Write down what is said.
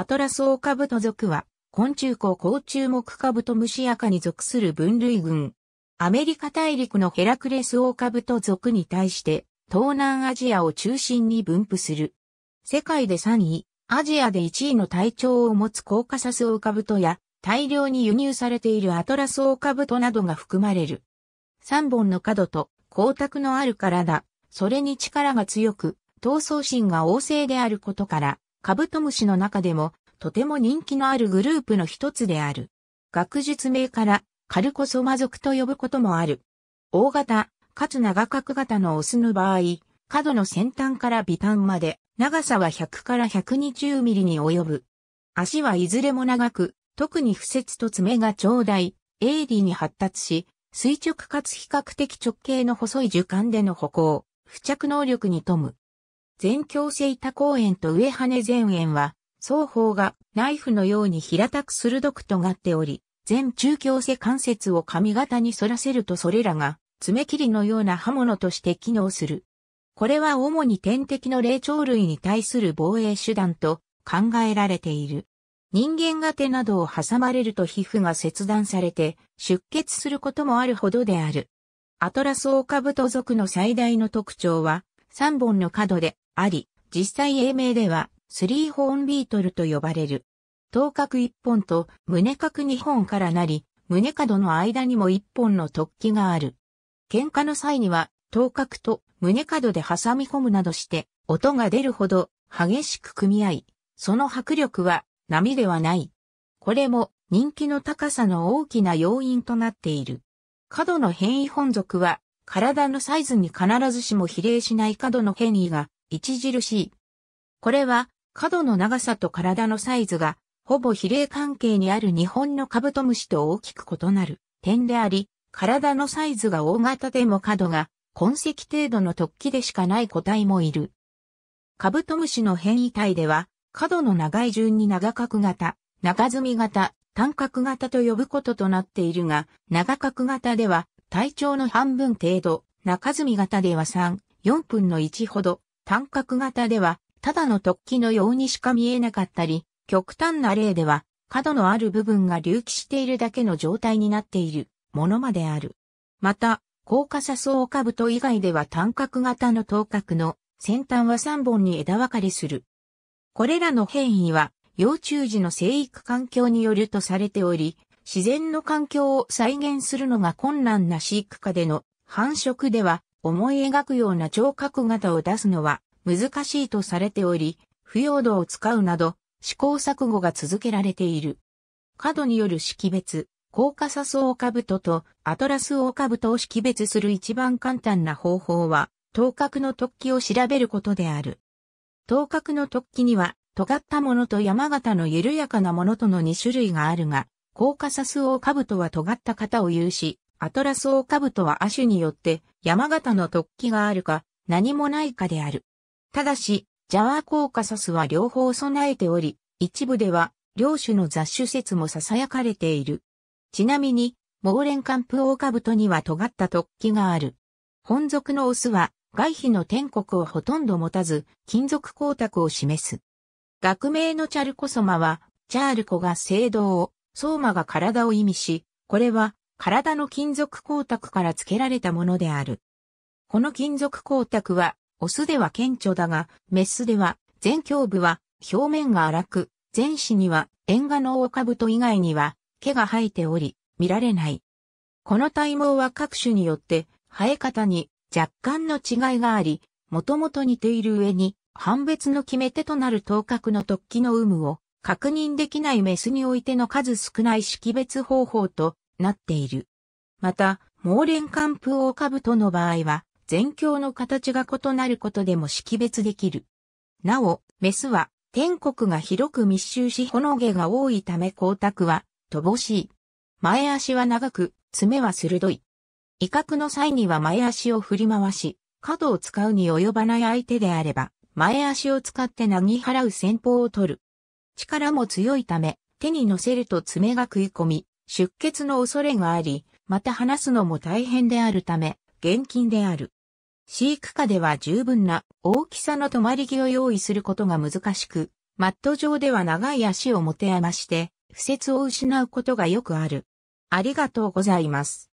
アトラスオオカブト属は、昆虫湖甲虫目カブトムシアカに属する分類群。アメリカ大陸のヘラクレスオオカブト属に対して、東南アジアを中心に分布する。世界で3位、アジアで1位の体長を持つコーカサスオオカブトや、大量に輸入されているアトラスオオカブトなどが含まれる。3本の角と光沢のある体、それに力が強く、闘争心が旺盛であることから、カブトムシの中でもとても人気のあるグループの一つである。学術名からカルコソマ族と呼ぶこともある。大型、かつ長角型のオスの場合、角の先端から微端まで長さは100から120ミリに及ぶ。足はいずれも長く、特に不節と爪が長大、鋭利に発達し、垂直かつ比較的直径の細い樹幹での歩行、付着能力に富む。全教聖多公園と上羽前園は、双方がナイフのように平たく鋭く尖っており、全中強性関節を髪型に反らせるとそれらが爪切りのような刃物として機能する。これは主に天敵の霊長類に対する防衛手段と考えられている。人間が手などを挟まれると皮膚が切断されて出血することもあるほどである。アトラスオオカブト族の最大の特徴は3本の角であり、実際英名ではスリーホーンビートルと呼ばれる。頭角1本と胸角2本からなり、胸角の間にも1本の突起がある。喧嘩の際には頭角と胸角で挟み込むなどして音が出るほど激しく組み合い、その迫力は波ではない。これも人気の高さの大きな要因となっている。角の変異本属は体のサイズに必ずしも比例しない角の変異が著しい。これは、角の長さと体のサイズが、ほぼ比例関係にある日本のカブトムシと大きく異なる点であり、体のサイズが大型でも角が痕跡程度の突起でしかない個体もいる。カブトムシの変異体では、角の長い順に長角型、長積み型、短角型と呼ぶこととなっているが、長角型では体長の半分程度、中積み型では3、4分の1ほど、単角型では、ただの突起のようにしか見えなかったり、極端な例では、角のある部分が隆起しているだけの状態になっているものまである。また、高架車層兜以外では単角型の頭角の先端は3本に枝分かれする。これらの変異は、幼虫児の生育環境によるとされており、自然の環境を再現するのが困難な飼育下での繁殖では思い描くような聴覚型を出すのは難しいとされており、腐葉土を使うなど試行錯誤が続けられている。角による識別、コーカサスオオカブトとアトラスオオカブトを識別する一番簡単な方法は、頭角の突起を調べることである。頭角の突起には、尖ったものと山形の緩やかなものとの2種類があるが、コーカサスオオカブトは尖った型を有し、アトラスオオカブトは亜種によって山形の突起があるか何もないかである。ただし、ジャワーコーカサスは両方備えており、一部では両種の雑種説も囁かれている。ちなみに、モーレンカンプオオカブトには尖った突起がある。本属のオスは外皮の天国をほとんど持たず、金属光沢を示す。学名のチャルコソマは、チャールコが聖堂を、ソーマが体を意味し、これは体の金属光沢から付けられたものである。この金属光沢は、オスでは顕著だが、メスでは、前胸部は表面が荒く、前肢には縁画の大兜以外には毛が生えており、見られない。この体毛は各種によって生え方に若干の違いがあり、もともと似ている上に判別の決め手となる頭角の突起の有無を確認できないメスにおいての数少ない識別方法となっている。また、猛連冠布ぶ兜の場合は、全教の形が異なることでも識別できる。なお、メスは、天国が広く密集しの毛が多いため光沢は、乏しい。前足は長く、爪は鋭い。威嚇の際には前足を振り回し、角を使うに及ばない相手であれば、前足を使って投ぎ払う戦法を取る。力も強いため、手に乗せると爪が食い込み、出血の恐れがあり、また話すのも大変であるため、厳禁である。飼育下では十分な大きさの止まり木を用意することが難しく、マット上では長い足を持て余して、不節を失うことがよくある。ありがとうございます。